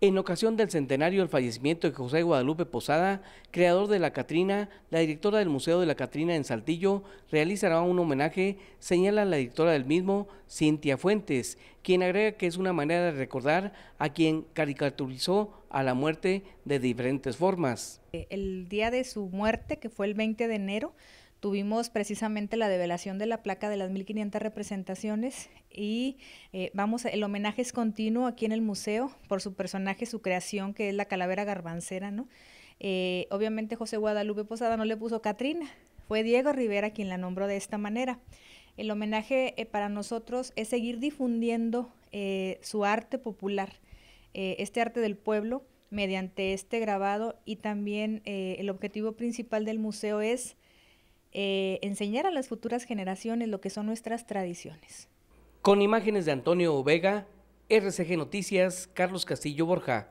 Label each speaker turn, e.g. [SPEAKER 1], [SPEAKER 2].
[SPEAKER 1] En ocasión del centenario del fallecimiento de José Guadalupe Posada, creador de La Catrina, la directora del Museo de La Catrina en Saltillo realizará un homenaje, señala la directora del mismo, Cintia Fuentes, quien agrega que es una manera de recordar a quien caricaturizó a la muerte de diferentes formas.
[SPEAKER 2] Eh, el día de su muerte, que fue el 20 de enero, Tuvimos precisamente la develación de la placa de las 1500 representaciones y eh, vamos, el homenaje es continuo aquí en el museo por su personaje, su creación, que es la calavera garbancera, ¿no? Eh, obviamente José Guadalupe Posada no le puso Catrina, fue Diego Rivera quien la nombró de esta manera. El homenaje eh, para nosotros es seguir difundiendo su arte popular, este arte del pueblo, mediante este grabado y también el objetivo principal del museo es eh, enseñar a las futuras generaciones lo que son nuestras tradiciones.
[SPEAKER 1] Con imágenes de Antonio Vega, RCG Noticias, Carlos Castillo Borja.